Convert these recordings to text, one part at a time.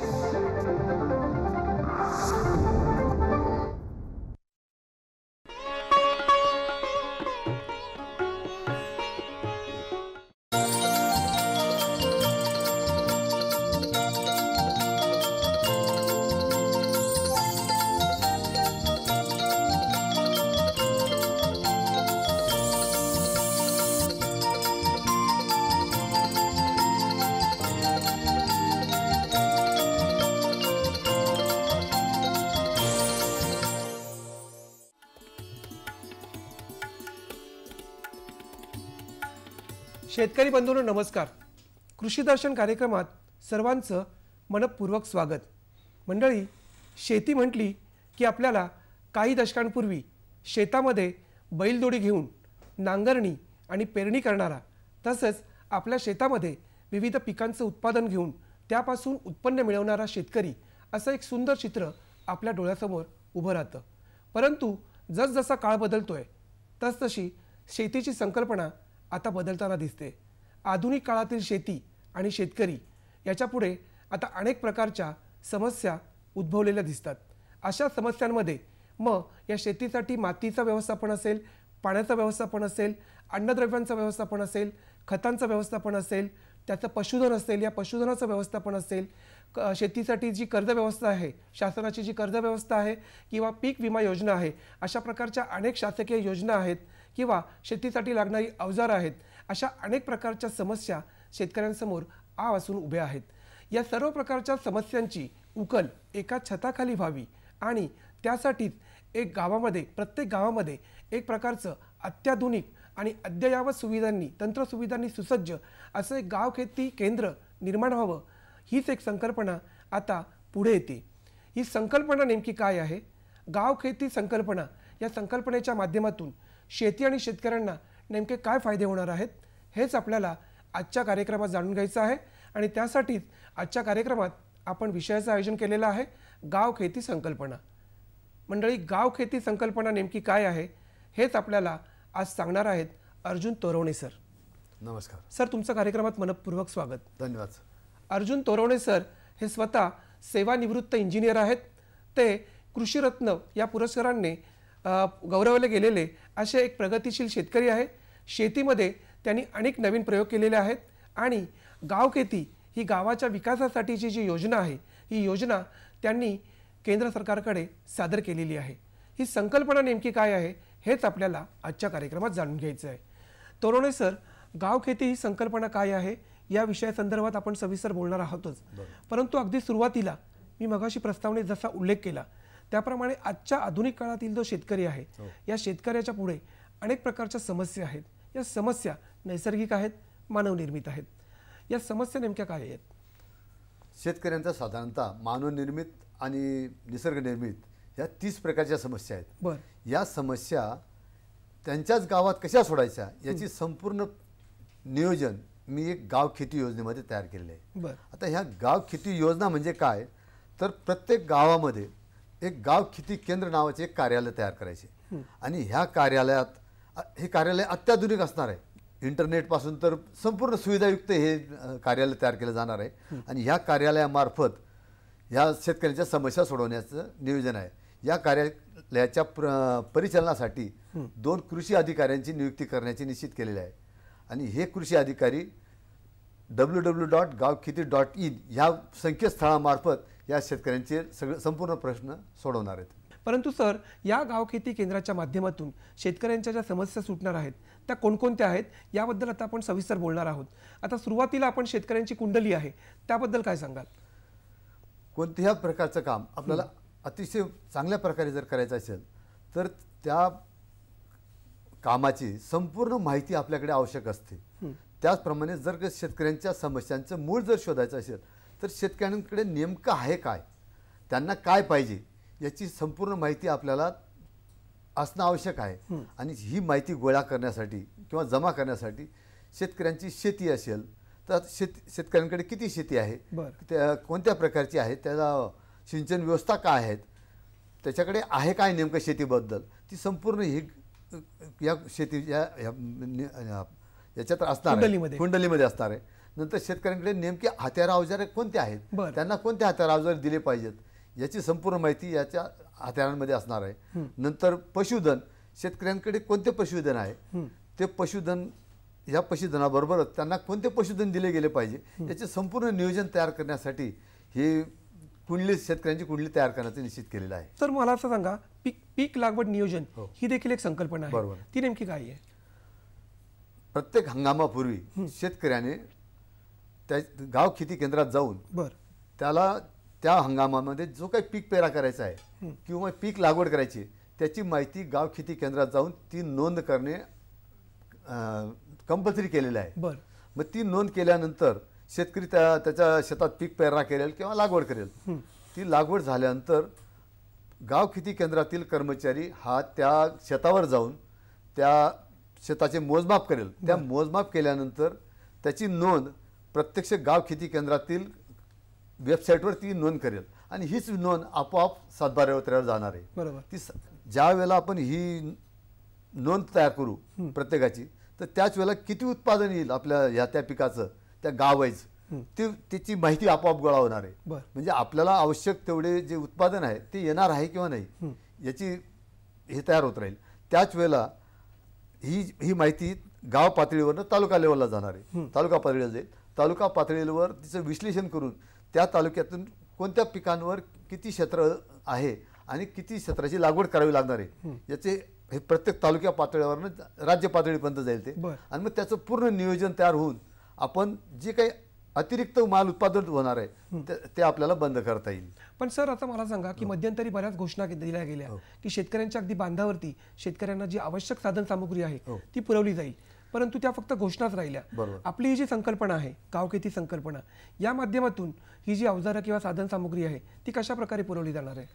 you शेतकरी बंधूंनो नमस्कार कृषी दर्शन कार्यक्रमात सर्वांचं मनपूर्वक स्वागत मंडळी शेती म्हटली की आपल्याला काही दशकांपूर्वी शेतामध्ये बैलदोडी घेऊन नांगरणी आणि पेरणी करणारा तसंच आपल्या शेतामध्ये विविध पिकांचं उत्पादन घेऊन त्यापासून उत्पन्न मिळवणारा शेतकरी असं एक सुंदर चित्र आपल्या डोळ्यासमोर उभं राहतं परंतु जसजसा काळ बदलतो आहे तसतशी शेतीची संकल्पना आता बदलताना दिसते आधुनिक काळातील शेती आणि शेतकरी याच्यापुढे आता अनेक प्रकारच्या समस्या उद्भवलेल्या दिसतात अशा समस्यांमध्ये मग या शेतीसाठी मातीचं व्यवस्थापन असेल पाण्याचं व्यवस्थापन असेल अन्नद्रव्यांचं व्यवस्थापन असेल खतांचं व्यवस्थापन असेल त्याचं पशुधन असेल या पशुधनाचं व्यवस्थापन असेल क शेतीसाठी जी कर्ज व्यवस्था आहे शासनाची जी कर्ज व्यवस्था आहे किंवा पीक विमा योजना आहे अशा प्रकारच्या अनेक शासकीय योजना आहेत किंवा शेतीसाठी लागणारी अवजारं आहेत अशा अनेक प्रकारच्या समस्या शेतकऱ्यांसमोर आ असून उभ्या आहेत या सर्व प्रकारच्या समस्यांची उकल एका छताखाली व्हावी आणि त्यासाठीच एक गावामध्ये प्रत्येक गावामध्ये एक प्रकारचं अत्याधुनिक आणि अद्ययावत सुविधांनी तंत्रसुविधांनी सुसज्ज असं एक गावखेती केंद्र निर्माण व्हावं हीच एक संकल्पना आता पुढे येते ही संकल्पना नेमकी काय आहे खेती संकल्पना या संकल्पनेच्या माध्यमातून शेती आणि शेतकऱ्यांना नेमके काय फायदे होणार आहेत हेच आपल्याला आजच्या कार्यक्रमात जाणून घ्यायचं आहे आणि त्यासाठीच आजच्या कार्यक्रमात आपण विषयाचं आयोजन केलेलं आहे गाव खेती संकल्पना मंडळी गाव खेती संकल्पना नेमकी काय आहे हेच आपल्याला आज सांगणार आहेत अर्जुन तोरवणे सर नमस्कार सर तुमचं कार्यक्रमात मनपूर्वक स्वागत धन्यवाद अर्जुन तोरवणे सर हे स्वतः सेवानिवृत्त इंजिनियर आहेत ते कृषीरत्न या पुरस्कारांनी गौरवले गेलेले असे एक प्रगतिशील शेतकरी आहे शेतीमध्ये त्यांनी अनेक नवीन प्रयोग केलेले आहेत आणि गावखेती ही गावाच्या विकासासाठीची जी योजना आहे ही योजना त्यांनी केंद्र सरकारकडे सादर केलेली आहे ही संकल्पना नेमकी काय आहे हेच आपल्याला आजच्या कार्यक्रमात जाणून घ्यायचं आहे तरुणे सर गावखेती ही संकल्पना काय आहे या विषयासंदर्भात आपण सविस्तर बोलणार आहोतच परंतु अगदी सुरुवातीला मी मगाशी प्रस्तावने जसा उल्लेख केला त्याप्रमाणे आजच्या आधुनिक काळातील जो शेतकरी आहे हो. या शेतकऱ्याच्या पुढे अनेक प्रकारच्या समस्या आहेत या समस्या नैसर्गिक आहेत मानवनिर्मित आहेत या समस्या नेमक्या काय आहेत शेतकऱ्यांचा साधारणतः मानवनिर्मित आणि निसर्गनिर्मित या तीस प्रकारच्या समस्या आहेत बरं या समस्या त्यांच्याच गावात कशा सोडायच्या याची संपूर्ण नियोजन मी एक गाव खेती योजनेमध्ये तयार केलेलं आहे आता ह्या गाव खेती योजना म्हणजे काय तर प्रत्येक गावामध्ये एक गाव खिती केंद्र नावाचे एक कार्यालय तयार करायचे आणि ह्या कार्यालयात हे कार्यालय अत्याधुनिक असणार आहे इंटरनेटपासून तर संपूर्ण सुविधायुक्त हे कार्यालय तयार केलं जाणार आहे आणि ह्या कार्यालयामार्फत ह्या शेतकऱ्यांच्या समस्या सोडवण्याचं नियोजन आहे या कार्यालयाच्या प्र परिचालनासाठी दोन कृषी अधिकाऱ्यांची नियुक्ती करण्याचे निश्चित केलेले आहे आणि हे कृषी अधिकारी डब्ल्यू डब्ल्यू डॉट गाव डॉट इन ह्या संकेतस्थळामार्फत या शेतकऱ्यांचे सगळे संपूर्ण प्रश्न सोडवणार आहेत परंतु सर या गावखेती केंद्राच्या माध्यमातून शेतकऱ्यांच्या ज्या समस्या सुटणार आहेत त्या कोणकोणत्या आहेत याबद्दल आता आपण सविस्तर बोलणार आहोत आता सुरुवातीला आपण शेतकऱ्यांची कुंडली आहे त्याबद्दल काय सांगाल कोणत्याही प्रकारचं काम आपल्याला अतिशय चांगल्या प्रकारे जर करायचं असेल तर त्या कामाची संपूर्ण माहिती आपल्याकडे आवश्यक असते त्याचप्रमाणे जर शेतकऱ्यांच्या समस्यांचं मूळ जर शोधायचं असेल तर शेतकऱ्यांकडे नेमकं आहे काय त्यांना काय पाहिजे याची संपूर्ण माहिती आपल्याला असणं आवश्यक आहे आणि ही माहिती गोळा करण्यासाठी किंवा जमा करण्यासाठी शेतकऱ्यांची शेती असेल तर शेत शेतकऱ्यांकडे किती शेती आहे त्या कोणत्या प्रकारची आहे त्याला सिंचन व्यवस्था काय आहेत त्याच्याकडे आहे काय नेमकं शेतीबद्दल ती संपूर्ण ही या शेती या याच्यात असणार कुंडलीमध्ये कुंडलीमध्ये असणार आहे नंतर शेतकऱ्यांकडे नेमके हत्यार अवजारे कोणते आहेत त्यांना कोणते हत्यार अवजारे दिले पाहिजेत याची संपूर्ण माहिती याच्या हत्यारांमध्ये असणार आहे नंतर पशुधन शेतकऱ्यांकडे कोणते पशुधन आहे ते पशुधन या पशुधनाबरोबरच त्यांना कोणते पशुधन दिले गेले पाहिजे याचे संपूर्ण नियोजन तयार करण्यासाठी हे कुंडली शेतकऱ्यांची कुंडली तयार करण्याचं निश्चित केलेलं आहे तर मला असं सांगा पीक पीक लागवड नियोजन हो. ही देखील एक संकल्पना आहे बरोबर ती नेमकी काय आहे प्रत्येक हंगामापूर्वी शेतकऱ्याने त्या गाव खेती केंद्रात जाऊन बर त्याला त्या हंगामामध्ये जो काही पीक पेरा करायचा आहे किंवा पीक लागवड करायची त्याची माहिती गाव खेती केंद्रात जाऊन ती नोंद करणे कंपल्सरी केलेलं आहे बरं मग ती नोंद केल्यानंतर शेतकरी त्या त्याच्या शेतात पीक पेरणा करेल किंवा लागवड करेल ती लागवड झाल्यानंतर गाव खेती केंद्रातील कर्मचारी हा त्या शेतावर जाऊन त्या शेताचे मोजमाप करेल त्या मोजमाप केल्यानंतर त्याची नोंद प्रत्यक्ष गाव खेती केंद्रातील वेबसाईटवर ती नोंद करेल आणि हीच नोंद आपोआप सातबाऱ्यावर जाणार आहे बरोबर ती ज्या वेळेला आपण ही नोंद तयार करू प्रत्येकाची तर त्याच वेळेला किती उत्पादन येईल आपल्या ह्या त्या पिकाचं त्या गावाईज ते त्याची माहिती आपोआप गोळा होणार आहे म्हणजे आपल्याला आवश्यक तेवढे जे उत्पादन आहे ते येणार आहे किंवा नाही याची हे तयार होत राहील त्याच वेळेला ही ही माहिती गाव पातळीवरनं तालुका लेवलला जाणार आहे तालुका पातळीला जाईल तालुका पातळीवर तिचं विश्लेषण करून त्या तालुक्यातून कोणत्या पिकांवर किती क्षेत्र आहे आणि किती क्षेत्राची लागवड करावी लागणार आहे याचे हे प्रत्येक तालुक्या पातळीवरनं राज्य पातळीपर्यंत जाईल ते आणि मग त्याचं पूर्ण नियोजन तयार होऊन आपण जे काही अतिरिक्त माल उत्पादन होणार आहे ते आपल्याला बंद करता येईल पण सर आता मला सांगा की मध्यंतरी बऱ्याच घोषणा दिल्या गेल्या हो. की शेतकऱ्यांच्या अगदी बांधावरती शेतकऱ्यांना जी आवश्यक साधन सामग्री आहे हो. ती पुरवली जाईल परंतु त्या फक्त घोषणाच राहिल्या आपली ही जी संकल्पना आहे गावखेती संकल्पना या माध्यमातून ही जी अवजारं किंवा साधन सामुग्री आहे ती कशा प्रकारे पुरवली जाणार आहे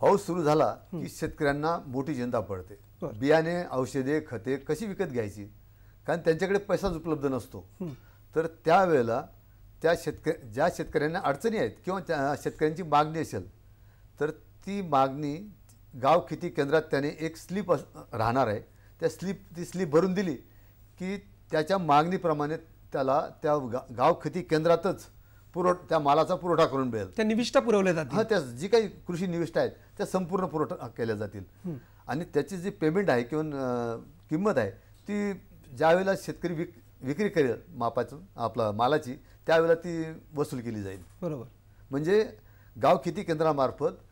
पाऊस सुरू झाला की शेतकऱ्यांना मोठी चिंता पडते बियाणे औषधे खते कशी विकत घ्यायची कारण त्यांच्याकडे पैसाच उपलब्ध नसतो तर त्यावेळेला त्या शेतक ज्या शेतकऱ्यांना अडचणी आहेत किंवा त्या शेतकऱ्यांची मागणी असेल तर ती मागणी गाव खेती केंद्रात त्याने एक स्लीप राहणार आहे त्या स्लीप ती स्लीप भरून दिली की त्याच्या मागणीप्रमाणे त्याला त्या गा खती केंद्रातच पुरव त्या मालाचा पुरवठा करून मिळेल त्या निविष्ठा पुरवल्या जातात हां त्या जी काही कृषी निविष्ट आहेत त्या संपूर्ण पुरवठा केल्या जातील आणि त्याची जी पेमेंट आहे किंवा किंमत आहे ती ज्यावेळेला शेतकरी विक विक्री करेल मापाचं आपला मालाची त्यावेळेला ती वसूल केली जाईल बरोबर म्हणजे गाव खेती केंद्रामार्फत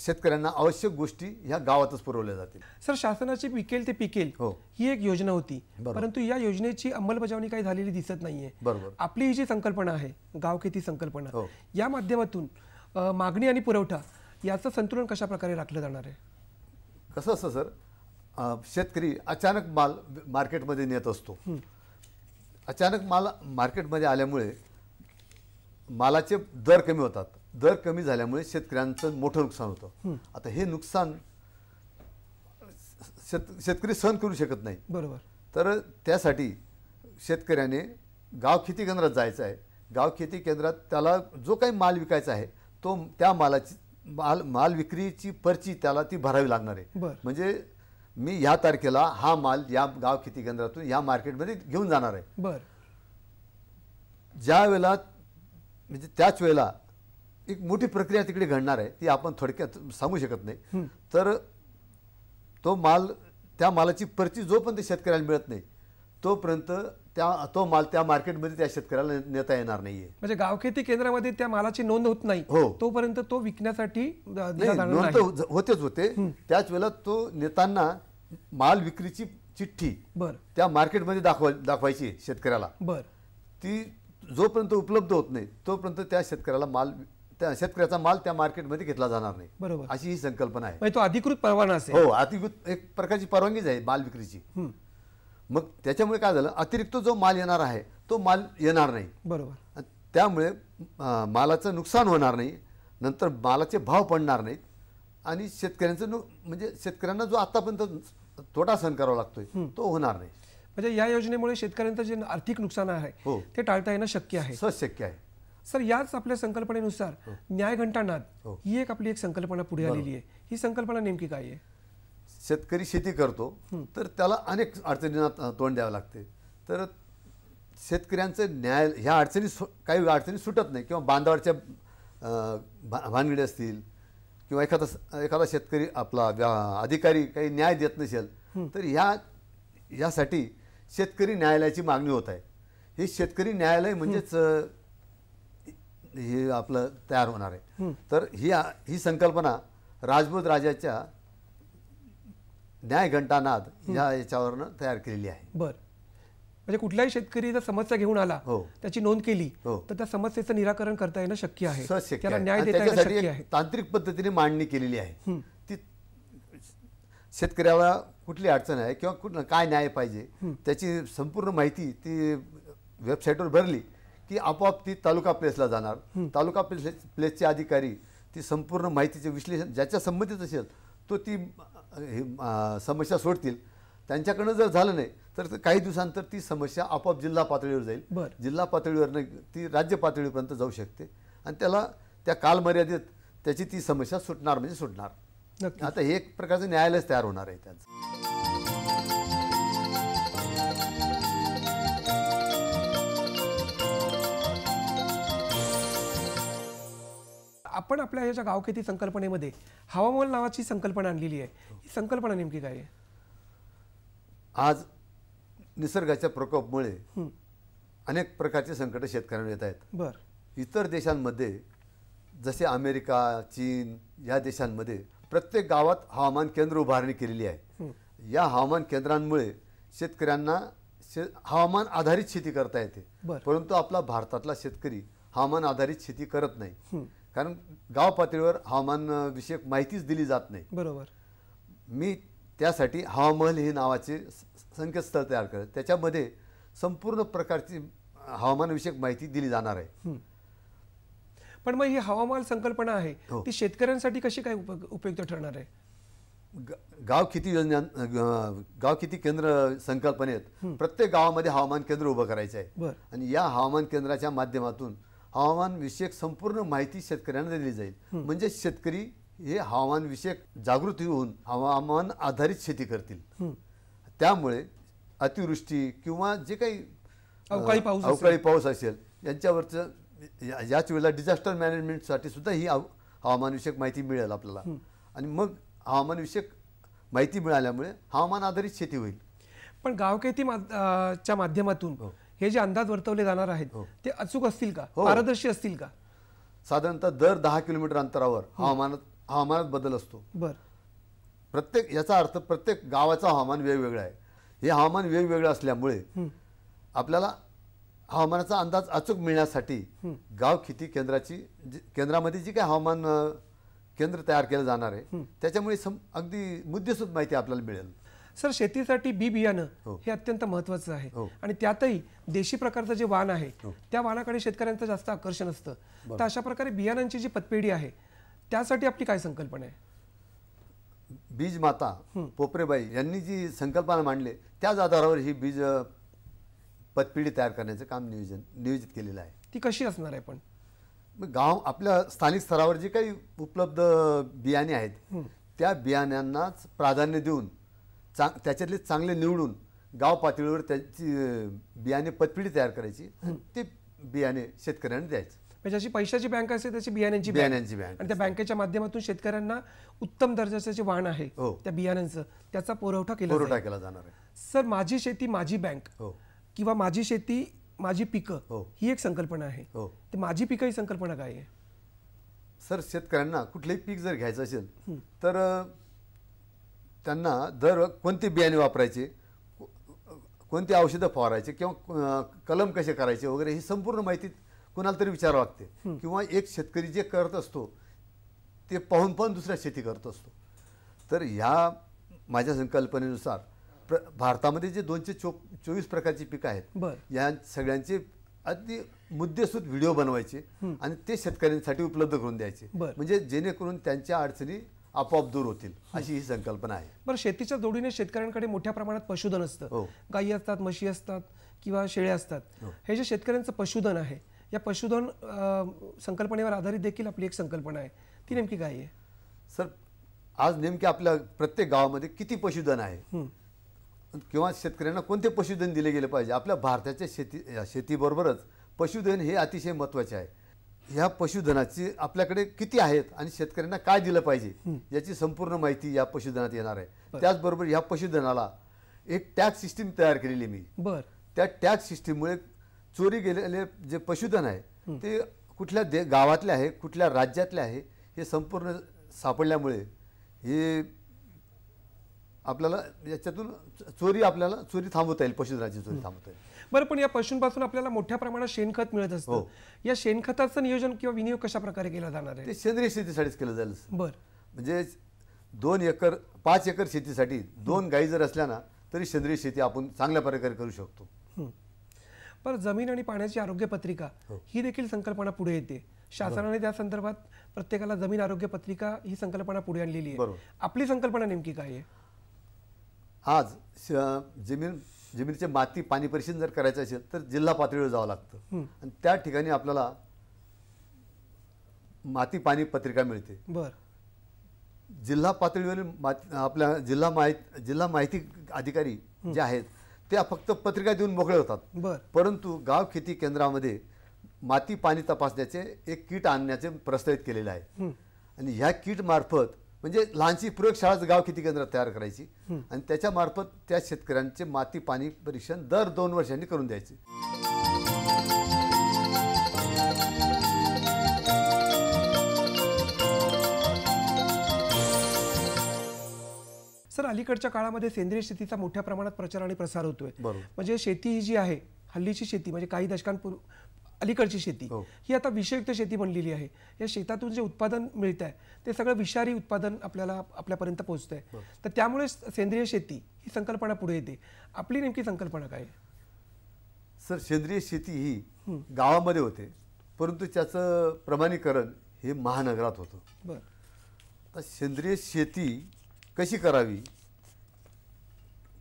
शेतकऱ्यांना आवश्यक गोष्टी ह्या गावातच पुरवल्या जातील सर शासनाची पिकेल ते पिकेल हो ही एक योजना होती परंतु या योजनेची अंमलबजावणी काही झालेली दिसत नाहीये बरोबर आपली ही जी संकल्पना आहे गाव ती संकल्पना हो. या माध्यमातून मागणी आणि पुरवठा याचं संतुलन कशा प्रकारे राखलं जाणार आहे कसं असतं सर शेतकरी अचानक माल मार्केटमध्ये नेत असतो अचानक माल मार्केटमध्ये आल्यामुळे मालाचे दर कमी होतात दर कमी झाल्यामुळे शेतकऱ्यांचं मोठं नुकसान होतं आता हे नुकसान शेत शेतकरी सहन करू शकत नाही बरोबर तर त्यासाठी शेतकऱ्याने गाव खेती केंद्रात जायचं आहे गाव खेती केंद्रात त्याला जो काही माल विकायचा आहे तो त्या मालाची माल माल विक्रीची पर्ची त्याला ती भरावी लागणार आहे म्हणजे मी ह्या तारखेला हा माल या गाव खेती केंद्रातून या मार्केटमध्ये घेऊन जाणार आहे बरं ज्या वेळेला म्हणजे त्याच वेळेला एक मोठी प्रक्रिया तिकडे घडणार आहे ती आपण थोडक्यात सांगू शकत नाही तर तो माल त्या मालाची परची जोपर्यंत शेतकऱ्याला मिळत नाही तोपर्यंत त्या तो माल त्या मार्केटमध्ये त्या शेतकऱ्याला नेता येणार नाहीये म्हणजे गावखेती केंद्रामध्ये त्या मालाची नोंद होत नाही हो तोपर्यंत तो विकण्यासाठी नोंद होतेच होते त्याच वेळेला तो नेताना माल विक्रीची चिठ्ठी बर त्या मार्केटमध्ये दाखवा दाखवायची शेतकऱ्याला बर ती जोपर्यंत उपलब्ध होत नाही तोपर्यंत त्या शेतकऱ्याला माल त्या शेतकऱ्याचा माल त्या मार्केटमध्ये घेतला जाणार नाही बरोबर अशी ही संकल्पना आहे तो अधिकृत परवाना असेल हो अधिकृत एक प्रकारची परवानगीच आहे माल विक्रीची मग त्याच्यामुळे काय झालं अतिरिक्त जो माल येणार आहे तो माल येणार नाही बरोबर त्यामुळे मालाचं नुकसान होणार नाही नंतर मालाचे भाव पडणार नाहीत आणि शेतकऱ्यांचं म्हणजे शेतकऱ्यांना जो आतापर्यंत तोटा सहन करावा लागतोय तो होणार नाही म्हणजे या योजनेमुळे शेतकऱ्यांचं जे आर्थिक नुकसान आहे हो. ते टाळता येणं शक्य आहे सहज शक्य आहे सर याच आपल्या संकल्पनेनुसार हो. न्याय हो. ही एक आपली एक संकल्पना पुढे आलेली आहे ही संकल्पना नेमकी काय आहे शेतकरी शेती करतो तर त्याला अनेक अडचणींना तोंड द्यावं लागते तर शेतकऱ्यांचं न्याय ह्या अडचणी सु काही अडचणी सुटत नाही किंवा बांधावरच्या भा भानगडी असतील किंवा एखादा एखादा शेतकरी आपला अधिकारी काही न्याय देत नसेल तर ह्या ह्यासाठी शेतकरी न्यायालयाची मागणी होत आहे हे शेतकरी न्यायालय म्हणजेच हे आपलं तयार होणार आहे तर ही ही संकल्पना राजपूत राजाच्या न्याय घंटानाद या याच्यावरनं तयार केलेली आहे बर म्हणजे कुठल्याही शेतकरी जर समस्या घेऊन आला हो त्याची नोंद केली हो तर त्या समस्येचं निराकरण करता येणं शक्य आहे त्याला न्याय देता शक्य आहे तांत्रिक पद्धतीने मांडणी केलेली आहे ती शेतकऱ्याला कुठली अडचण आहे किंवा कुठलं काय न्याय पाहिजे त्याची संपूर्ण माहिती ती वेबसाईटवर भरली ती आपोआप ती तालुका प्लेसला जाणार तालुका प्लेस प्लेसचे अधिकारी ती संपूर्ण माहितीचे विश्लेषण ज्याच्या संबंधित असेल तो ती समस्या सोडतील त्यांच्याकडनं जर झालं नाही तर काही दिवसांतर ती समस्या आपोआप जिल्हा पातळीवर जाईल जिल्हा पातळीवरनं ती राज्य पातळीपर्यंत जाऊ शकते आणि त्याला त्या कालमर्यादेत त्याची ती समस्या सुटणार म्हणजे सुटणार आता हे एक प्रकारचं न्यायालयच तयार होणार आहे त्यांचं आपण आपल्या ह्याच्या गावखेती संकल्पनेमध्ये हवामोल नावाची संकल्पना आणलेली आहे ही संकल्पना नेमकी काय आहे आज निसर्गाच्या प्रकोपमुळे अनेक प्रकारचे संकट शेतकऱ्यांना येत आहेत बर इतर देशांमध्ये जसे अमेरिका चीन या देशांमध्ये प्रत्येक गावात हवामान केंद्र उभारणी केलेली आहे या हवामान केंद्रांमुळे शेतकऱ्यांना शे हवामान आधारित शेती करता येते परंतु आपला भारतातला शेतकरी हवामान आधारित शेती करत नाही कारण गाव पातळीवर हवामान विषयक माहितीच दिली जात नाही बरोबर मी त्यासाठी हवामहल हे नावाचे संकेतस्थळ तयार करत त्याच्यामध्ये संपूर्ण प्रकारची हवामानविषयक माहिती दिली जाणार आहे पण मग ही हवामान संकल्पना आहे हो. ती शेतकऱ्यांसाठी कशी काय उपयुक्त ठरणार आहे गाव किती योजना गाव किती केंद्र संकल्पनेत प्रत्येक गावामध्ये हवामान केंद्र उभं करायचं आहे आणि या हवामान केंद्राच्या माध्यमातून हवामान विषयक संपूर्ण माहिती शेतकऱ्यांना दिली जाईल म्हणजे शेतकरी हे हवामान विषयक जागृती होऊन हवामान आधारित शेती करतील त्यामुळे अतिवृष्टी किंवा जे काही अवकाळी पाऊस अवकाळी पाऊस असेल यांच्यावरचं याच वेळेला डिझास्टर मॅनेजमेंटसाठी सुद्धा ही हवामानविषयक माहिती मिळेल आपल्याला आणि मग हवामानविषयक माहिती मिळाल्यामुळे हवामान आधारित शेती होईल पण गावकेती च्या माध्यमातून हो. हे जे अंदाज वर्तवले जाणार आहेत हो. ते अचूक असतील का हो. पारदर्शी असतील का साधारणतः दर दहा किलोमीटर अंतरावर हो. हवामानात हवामानात बदल असतो बर प्रत्येक याचा अर्थ प्रत्येक गावाचं हवामान वेगवेगळं आहे हे हवामान वेगवेगळं असल्यामुळे आपल्याला हवामानाचा अंदाज अचूक मिळण्यासाठी गाव खेती केंद्राची केंद्रामध्ये जी काही हवामान केंद्र तयार केलं जाणार आहे त्याच्यामुळे सम अगदी मुद्देसूद माहिती आपल्याला मिळेल सर शेतीसाठी बी बियाणं हो. हे अत्यंत महत्वाचं आहे हो. आणि त्यातही देशी प्रकारचं जे वाण आहे हो. त्या वाणाकडे शेतकऱ्यांचं जास्त आकर्षण असतं तर अशा प्रकारे बियाणांची जी पतपेढी आहे त्यासाठी आपली काय संकल्पना आहे बीज माता पोपरेबाई यांनी जी संकल्पना मांडली त्याच आधारावर ही बीज पतपिढी तयार करण्याचं काम नियोजन नियोजित केलेलं आहे ती कशी असणार आहे पण गाव आपल्या स्थानिक स्तरावर जे काही उपलब्ध बियाणे आहेत त्या बियाण्यांनाच प्राधान्य देऊन त्याच्यातले चांगले निवडून गाव पातळीवर त्याची बियाणे पतपिढी तयार करायची ते बियाणे शेतकऱ्यांना द्यायचं म्हणजे अशी पैशाची बँक असते त्याची बियाण्यांची बियाण्यांची बँक आणि त्या बँकेच्या माध्यमातून शेतकऱ्यांना उत्तम दर्जाचं जे वाण आहे हो. त्या बियाण्यांचं त्याचा पुरवठा केला पुरवठा केला जाणार आहे सर माझी शेती माझी बँक हो. किंवा माझी शेती माझी पिकं हो. ही एक संकल्पना आहे ते माझी पिकं ही संकल्पना काय आहे सर शेतकऱ्यांना कुठलंही पीक जर घ्यायचं असेल तर त्यांना दर कोणती बियाणे वापरायचे कोणती औषधं फवारायचे किंवा कलम कसे करायचे वगैरे ही संपूर्ण माहिती कुणाला तरी विचारावं लागते किंवा एक शेतकरी जे करत असतो ते पाहून पाहून दुसऱ्या शेती करत असतो तर ह्या माझ्या संकल्पनेनुसार प्र भारतामध्ये जे दोनशे चो चोवीस प्रकारची पिकं आहेत या सगळ्यांचे अगदी मुद्देसूद व्हिडिओ बनवायचे आणि ते शेतकऱ्यांसाठी उपलब्ध करून द्यायचे म्हणजे जेणेकरून त्यांच्या अडचणी आपोआप दूर होतील अशी ही संकल्पना आहे बरं शेतीच्या जोडीने शेतकऱ्यांकडे मोठ्या प्रमाणात पशुधन असतं हो. गायी असतात म्हशी असतात किंवा शेळ्या असतात हो. हे जे शेतकऱ्यांचं पशुधन आहे या पशुधन संकल्पनेवर आधारित देखील आपली एक संकल्पना आहे ती नेमकी काय आहे सर आज नेमकी आपल्या प्रत्येक गावामध्ये किती पशुधन आहे किंवा शेतकऱ्यांना कोणते पशुधन दिले गेले पाहिजे आपल्या भारताच्या शेती शेतीबरोबरच पशुधन हे अतिशय महत्त्वाचे आहे ह्या पशुधनाची आपल्याकडे किती आहेत आणि शेतकऱ्यांना काय दिलं पाहिजे याची संपूर्ण माहिती या पशुधनात येणार आहे त्याचबरोबर ह्या पशुधनाला एक टॅक्स सिस्टीम तयार केलेली मी बर त्या टॅक्स सिस्टीममुळे चोरी गेलेले जे पशुधन आहे ते कुठल्या दे गावातले आहे कुठल्या राज्यातले आहे हे संपूर्ण सापडल्यामुळे हे आपल्याला याच्यातून चोरी आपल्याला चोरी थांबवता येईल पशुधनाची चोरी थांबवता येईल बरं पण या पशूंपासून आपल्याला मोठ्या प्रमाणात शेणखत मिळत असतं हो. या शेणखताचं नियोजन किंवा विनियोग कशा प्रकारे केला जाणार आहे ते सेंद्रिय शेतीसाठीच केलं जाईल बरं म्हणजे दोन एकर पाच एकर शेतीसाठी दोन गायी जर असल्या ना तरी सेंद्रिय शेती आपण चांगल्या प्रकारे करू शकतो पण जमीन आणि पाण्याची आरोग्य पत्रिका हो. ही देखील संकल्पना पुढे येते शासनाने त्या संदर्भात प्रत्येकाला जमीन आरोग्य पत्रिका ही संकल्पना पुढे आणलेली आहे आपली संकल्पना नेमकी काय आहे आज जमीन जमिनीचे माती पाणी परीक्षण जर करायचं असेल तर जिल्हा पातळीवर जावं लागतं आणि त्या ठिकाणी आपल्याला माती पाणी पत्रिका मिळते बर जिल्हा पातळीवरील आपल्या जिल्हा माहिती जिल्हा माहिती अधिकारी जे आहेत ते फक्त पत्रिका देऊन मोकळे होतात परंतु गाव खेती केंद्रामध्ये माती पाणी तपासण्याचे एक किट आणण्याचे प्रस्तावित केलेले आहे आणि ह्या किट मार्फत म्हणजे लहानशी प्रयोगशाळाच गाव किती केंद्र तयार करायची आणि त्याच्यामार्फत त्या शेतकऱ्यांचे माती पाणी परीक्षण दर दोन वर्षांनी करून द्यायचे सर अलीकडच्या काळामध्ये सेंद्रिय शेतीचा मोठ्या प्रमाणात प्रचार आणि प्रसार होतोय म्हणजे शेती ही जी आहे हल्लीची शेती म्हणजे काही दशकांपूर्वी अलीकडची शेती हो. ही आता विषयुक्त शेती बनलेली आहे या शेतातून जे उत्पादन मिळत आहे ते सगळं विषारी उत्पादन आपल्याला आपल्यापर्यंत आहे हो. तर त्यामुळे सेंद्रिय शेती ही संकल्पना पुढे येते आपली नेमकी संकल्पना काय सर सेंद्रिय शेती ही गावामध्ये होते परंतु त्याचं प्रमाणीकरण हे महानगरात होतं बरं आता सेंद्रिय शेती कशी करावी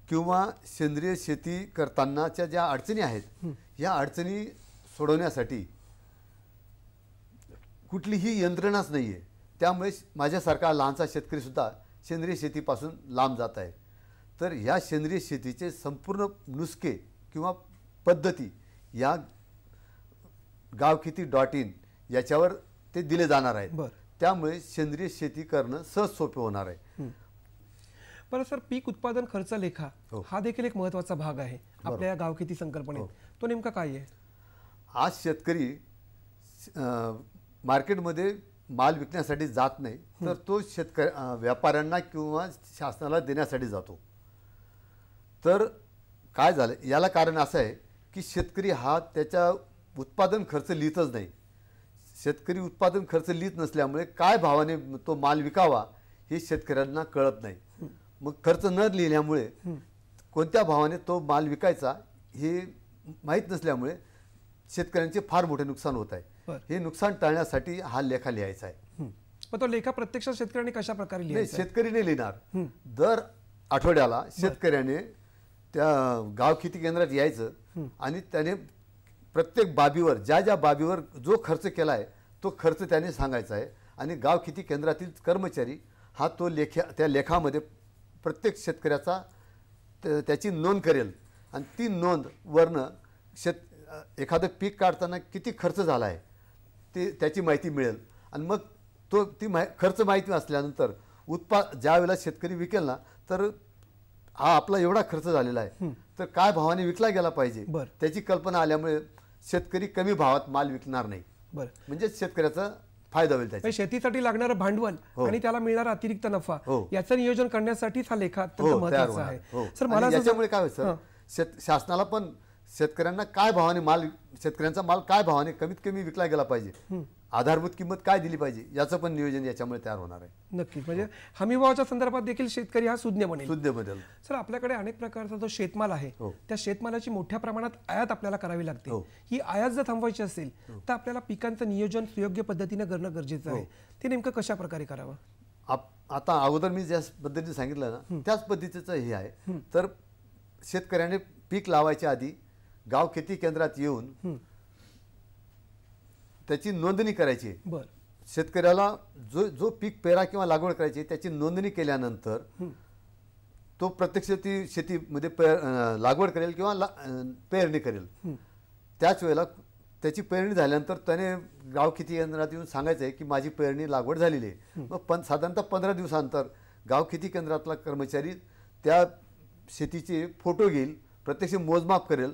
किंवा सेंद्रिय शेती करतानाच्या ज्या अडचणी आहेत या अडचणी सोडवण्यासाठी कुठलीही यंत्रणाच नाही आहे त्यामुळे माझ्यासारखा लहानसा शेतकरीसुद्धा सेंद्रिय शेतीपासून लांब जात आहे तर ह्या सेंद्रिय शेतीचे संपूर्ण नुसके किंवा पद्धती या किती डॉट इन याच्यावर ते दिले जाणार आहेत त्यामुळे सेंद्रिय शेती करणं सहज सोपे होणार आहे पण सर पीक उत्पादन खर्च लेखा हो. हा देखील एक महत्वाचा भाग आहे आपल्या किती संकल्पनेत हो. तो नेमका काय आहे आज शेतकरी मार्केटमध्ये माल विकण्यासाठी जात नाही तर तो शेतकरी व्यापाऱ्यांना किंवा शासनाला देण्यासाठी जातो तर काय झालं याला कारण असं आहे की शेतकरी हा त्याच्या उत्पादन खर्च लिहितच नाही शेतकरी उत्पादन खर्च लिहित नसल्यामुळे काय भावाने तो माल विकावा हे शेतकऱ्यांना कळत नाही मग खर्च न लिहिल्यामुळे कोणत्या भावाने तो माल विकायचा हे माहीत नसल्यामुळे शेतकऱ्यांचे फार मोठे नुकसान होत आहे हे नुकसान टाळण्यासाठी हा लेखा लिहायचा आहे पण तो लेखा प्रत्यक्षात शेतकऱ्यांनी कशा प्रकारे लिहिले शेतकरीने लिहिणार दर आठवड्याला शेतकऱ्याने त्या गाव खेती केंद्रात यायचं आणि त्याने प्रत्येक बाबीवर ज्या ज्या बाबीवर जो खर्च केला आहे तो खर्च त्याने सांगायचा आहे आणि गाव खेती केंद्रातील कर्मचारी हा तो लेख्या त्या लेखामध्ये प्रत्येक शेतकऱ्याचा त्याची नोंद करेल आणि ती नोंद वरनं शेत एखादं पीक काढताना किती खर्च झाला आहे ते त्याची माहिती मिळेल आणि मग तो ती खर्च माहिती असल्यानंतर उत्पा ज्या वेळेला शेतकरी विकेल ना तर हा आपला एवढा खर्च झालेला आहे तर काय भावाने विकला गेला पाहिजे त्याची कल्पना आल्यामुळे शेतकरी कमी भावात माल विकणार नाही म्हणजे शेतकऱ्याचा फायदा होईल म्हणजे शेतीसाठी लागणारं भांडवल हो. आणि त्याला मिळणारा अतिरिक्त नफा हो. याचं नियोजन करण्यासाठीच हा लेखा हो, महत्वाचा आहे सर मला काय होत शासनाला पण शेतकऱ्यांना काय भावाने माल शेतकऱ्यांचा माल काय भावाने कमीत कमी विकला गेला पाहिजे आधारभूत किंमत काय दिली पाहिजे याचं पण नियोजन याच्यामुळे तयार होणार आहे नक्की म्हणजे हमीभावाच्या संदर्भात देखील शेतकरी हा सुज्ञ बनेल सुज्ञ बनेल सर आपल्याकडे अनेक प्रकारचा जो शेतमाल आहे हो. त्या शेतमालाची मोठ्या प्रमाणात आयात आपल्याला करावी लागते हो. ही आयात जर थांबवायची असेल हो. तर आपल्याला पिकांचं नियोजन सुयोग्य पद्धतीने करणं गरजेचं आहे ते नेमकं कशा प्रकारे करावं आता अगोदर मी ज्या पद्धतीने सांगितलं ना त्याच पद्धतीचं हे आहे तर शेतकऱ्याने पीक लावायच्या आधी गाव खेती केंद्रात येऊन त्याची नोंदणी करायची शेतकऱ्याला जो जो पीक पेरा किंवा लागवड करायची त्याची नोंदणी केल्यानंतर तो प्रत्यक्ष ती शेतीमध्ये पेर लागवड करेल किंवा पेरणी करेल त्याच वेळेला त्याची पेरणी झाल्यानंतर त्याने गाव खेती केंद्रात येऊन सांगायचं आहे की माझी पेरणी लागवड झालेली आहे मग पण साधारणतः पंधरा दिवसानंतर गाव खेती केंद्रातला कर्मचारी त्या शेतीचे फोटो घेईल प्रत्यक्ष मोजमाप करेल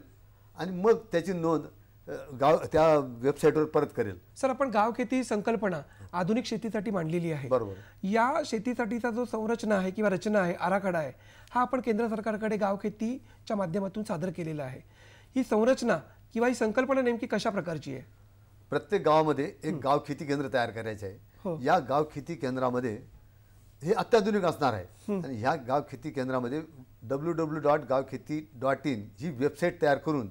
आणि मग त्याची नोंद गाव त्या वेबसाईटवर परत करेल सर आपण गाव खेती संकल्पना आधुनिक शेतीसाठी मांडलेली आहे बरोबर या शेतीसाठीचा जो संरचना आहे किंवा रचना आहे आराखडा आहे हा आपण केंद्र सरकारकडे गाव खेतीच्या माध्यमातून सादर केलेला आहे ही संरचना किंवा ही संकल्पना नेमकी कशा प्रकारची आहे प्रत्येक गावामध्ये एक गाव खेती केंद्र तयार करायचे आहे हो. या गाव खेती केंद्रामध्ये हे अत्याधुनिक असणार आहे आणि ह्या गाव खेती केंद्रामध्ये डब्ल्यू डब्ल्यू डॉट गाव खेती डॉट इन ही वेबसाईट तयार करून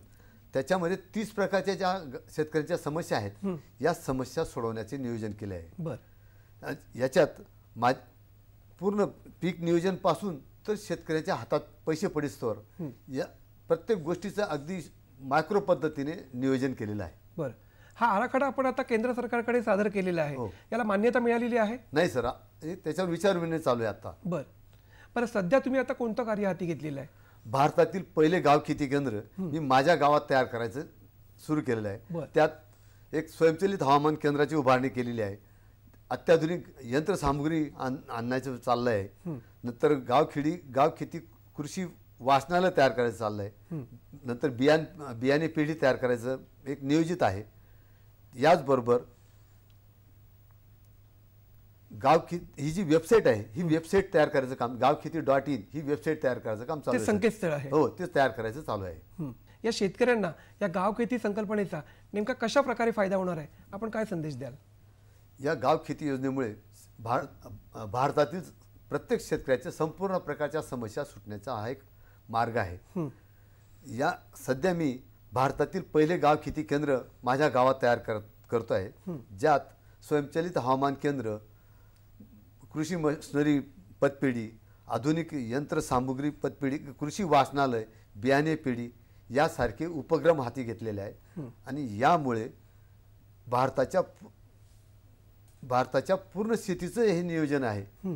त्याच्यामध्ये तीस प्रकारच्या ज्या शेतकऱ्यांच्या समस्या आहेत या समस्या सोडवण्याचे नियोजन केले आहे बरं याच्यात मा पूर्ण पीक नियोजनपासून तर शेतकऱ्याच्या हातात पैसे पडिस्तोवर या प्रत्येक गोष्टीचं अगदी मायक्रो पद्धतीने नियोजन केलेलं आहे बरं हा आराखडा आपण आता केंद्र सरकारकडे सादर केलेला आहे हो. याला मान्यता मिळालेली आहे नाही सर त्याच्यावर विचारविनिमय चालू आहे आता बर बरं सध्या तुम्ही आता कोणतं कार्य हाती घेतलेलं आहे भारतातील पहिले गाव खेती केंद्र मी माझ्या गावात तयार करायचं सुरू केलेलं आहे त्यात एक स्वयंचलित हवामान केंद्राची उभारणी केलेली आहे अत्याधुनिक यंत्रसामुग्री आणण्याचं चाललं आहे नंतर गावखेडी गावखेती कृषी वाचनालय तयार करायचं चाललं आहे नंतर बियाण बियाणे पिढी तयार करायचं एक नियोजित आहे याचबरोबर गावखेत ही जी वेबसाईट आहे ही वेबसाईट तयार करायचं काम गावखेती डॉट इन ही वेबसाईट तयार करायचं काम चालू संकेतस्थळ आहे हो ते तयार करायचं चालू आहे या शेतकऱ्यांना या गावखेती संकल्पनेचा नेमका कशा प्रकारे फायदा होणार आहे आपण काय संदेश द्याल या खेती योजनेमुळे भार भारतातील प्रत्येक शेतकऱ्याच्या संपूर्ण प्रकारच्या समस्या सुटण्याचा हा एक मार्ग आहे या सध्या मी भारतातील पहिले गाव खेती केंद्र माझ्या गावात तयार कर करतो आहे ज्यात स्वयंचलित हवामान केंद्र कृषी मशनरी पतपेढी आधुनिक यंत्रसामुग्री पतपेढी कृषी वाचनालय बियाणे पेढी यासारखे उपक्रम हाती घेतलेले आहेत आणि यामुळे भारताच्या भारताच्या पूर्ण शेतीचं हे नियोजन आहे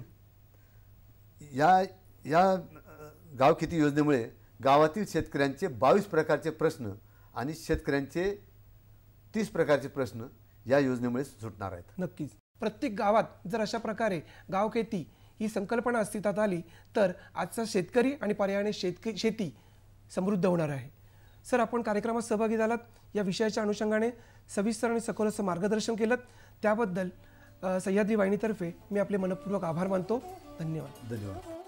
या या गाव खेती योजनेमुळे गावातील शेतकऱ्यांचे बावीस प्रकारचे प्रश्न आणि शेतकऱ्यांचे तीस प्रकारचे प्रश्न या योजनेमुळे सुटणार आहेत नक्कीच प्रत्येक गावात जर अशा प्रकारे गावखेती ही संकल्पना अस्तित्वात आली तर आजचा शेतकरी आणि पर्यायाने शेतक शेती समृद्ध होणार आहे सर आपण कार्यक्रमात सहभागी झालात या विषयाच्या अनुषंगाने सविस्तर आणि सखोल असं मार्गदर्शन केलं त्याबद्दल सह्याद्री वाहिनीतर्फे मी आपले मनपूर्वक आभार मानतो धन्यवाद धन्यवाद